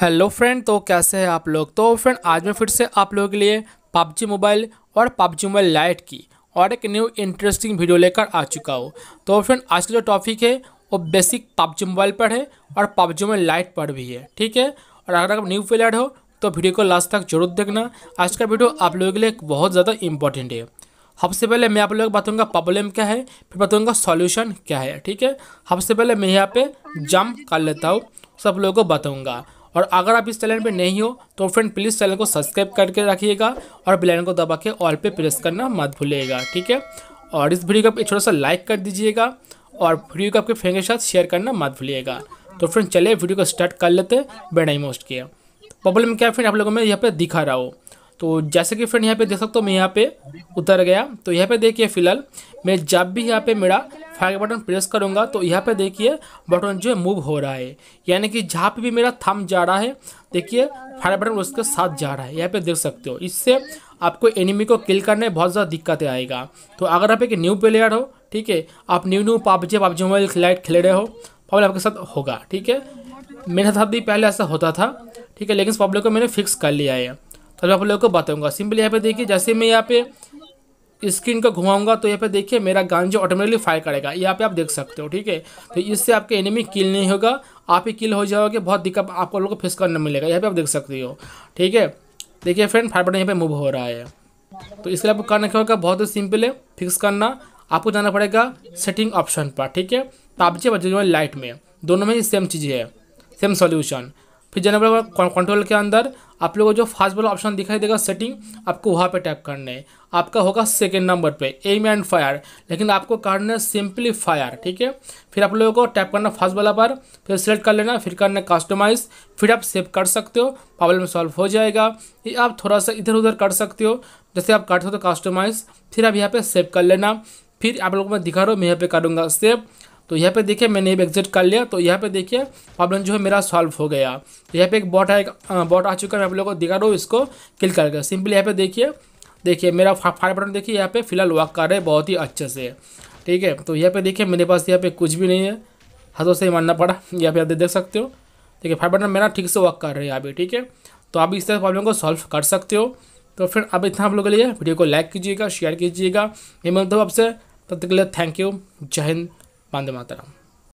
Hello friend तो कैसे हैं आप लोग तो फ्रेंड आज मैं फिर से आप लोगों के लिए पबजी मोबाइल और पबजी मोबाइल लाइट की और एक न्यू इंटरेस्टिंग वीडियो लेकर आ चुका हूँ तो फ्रेंड आज का जो टॉपिक है वो बेसिक पबजी मोबाइल पर है और पबजी मोबाइल लाइट पर भी है ठीक है और अगर आप न्यू प्लेयर हो तो वीडियो को लास्ट तक जरूर देखना आज का वीडियो आप लोगों के लिए बहुत ज़्यादा इंपॉर्टेंट है सबसे पहले मैं आप लोगों को बताऊँगा प्रॉब्लम क्या है फिर बताऊँगा सॉल्यूशन क्या है ठीक है सबसे पहले मैं यहाँ पर जम्प कर लेता हूँ सब लोगों को बताऊँगा और अगर आप इस चैनल पर नहीं हो तो फ्रेंड प्लीज़ चैनल को सब्सक्राइब करके रखिएगा और बेलाइन को दबा के ऑल पे प्रेस करना मत भूलिएगा ठीक है और इस वीडियो को एक छोटा सा लाइक कर दीजिएगा और वीडियो को आपके फ्रेंड के साथ शेयर करना मत भूलिएगा तो फ्रेंड चलिए वीडियो को स्टार्ट कर लेते हैं बेड मोस्ट किया प्रॉब्लम क्या फ्रेंड आप लोगों में यहाँ पर दिखा रहा हूँ तो जैसे कि फ्रेंड यहाँ पे देख सकते हो मैं यहाँ पे उतर गया तो यहाँ पे देखिए फिलहाल मैं जब भी यहाँ पे मेरा फायर बटन प्रेस करूँगा तो यहाँ पे देखिए बटन जो है मूव हो रहा है यानी कि जहाँ पे भी मेरा थम जा रहा है देखिए फायर बटन उसके साथ जा रहा है यहाँ पे देख सकते हो इससे आपको एनिमी को किल करने में बहुत ज़्यादा दिक्कतें आएगा तो अगर आप एक न्यू प्लेयर हो ठीक है आप new new PUBG PUBG mobile lite खेल रहे हो प्रॉब्लम आपके साथ होगा ठीक है मेरे साथ भी पहले ऐसा होता था ठीक है लेकिन इस प्रॉब्लम को मैंने फिक्स कर लिया है तो मैं आप लोगों को बताऊंगा सिंपली यहाँ पे देखिए जैसे मैं यहाँ पे स्क्रीन को घुमाऊंगा तो यहाँ पे देखिए मेरा गान जो ऑटोमेटिकली फायर करेगा यहाँ पे आप देख सकते हो ठीक है तो इससे आपके एनिमी किल नहीं होगा आप ही किल हो जाओगे बहुत दिक्कत आपको लोगों को फेस करना मिलेगा यहाँ पे आप देख सकते हो ठीक है देखिए फ्रेंड फायर बटन यहाँ पे मूव हो रहा है तो इसके लिए आपको करना क्या होगा बहुत ही सिंपल है फिक्स करना आपको जाना पड़ेगा सेटिंग ऑप्शन पर ठीक है तापचे बजे लाइट में दोनों में ही सेम चीज़ है सेम सॉल्यूशन फिर जाने के बाद कंट्रोल के अंदर आप लोगों को जो फर्स्ट वाला ऑप्शन दिखाई देगा सेटिंग आपको वहाँ पे टैप करना है आपका होगा सेकेंड नंबर पे एम एंड फायर लेकिन आपको करना है सिंपली फायर ठीक है फिर आप लोगों को टैप करना फर्स्ट वाला पर फिर सेलेक्ट कर लेना फिर करना कस्टमाइज फिर आप सेव कर सकते हो प्रॉब्लम सॉल्व हो जाएगा ये आप थोड़ा सा इधर उधर कर सकते हो जैसे आप करते हो तो कस्टमाइज फिर आप यहाँ पर सेव कर लेना फिर आप लोगों को मैं दिखा रहा हूँ मैं यहाँ पर करूँगा सेव तो यहाँ पे देखिए मैंने एग्जिट कर लिया तो यहाँ पे देखिए प्रॉब्लम जो है मेरा सॉल्व हो गया तो यहाँ पे एक बॉट है एक बॉट आ चुका है मैं आप लोगों को दिखा रहा हूँ इसको क्लिक करके सिंपली यहाँ पे देखिए देखिए मेरा फायर बटन देखिए यहाँ पे फिलहाल वर्क कर रहे बहुत ही अच्छे से ठीक है तो यहाँ पे देखिए मेरे पास यहाँ पे कुछ भी नहीं है हाथों से ही मानना पड़ा यहाँ पे आप देख सकते हो ठीक है फायर बटन मेरा ठीक से वर्क कर रहा है यहाँ पे ठीक है तो आप इस तरह प्रॉब्लम को सॉल्व कर सकते हो तो फिर अब इतना आप लोगों के लिए वीडियो को लाइक कीजिएगा शेयर कीजिएगा मैं मिलता हूँ आपसे तब तक के लिए थैंक यू जय हिंद de Mataram.